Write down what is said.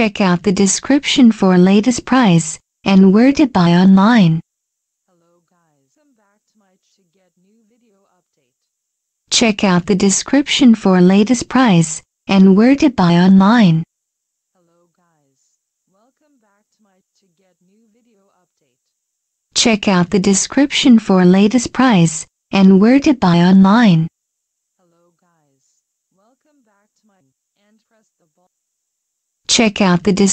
Check out the description for latest price and where to buy online. Hello guys, I'm back my to get new video update. Check out the description for latest price and where to buy online. Hello guys, welcome back to my to get new video update. Check out the description for latest price and where to buy online. Hello guys, welcome back to my and press the ball check out the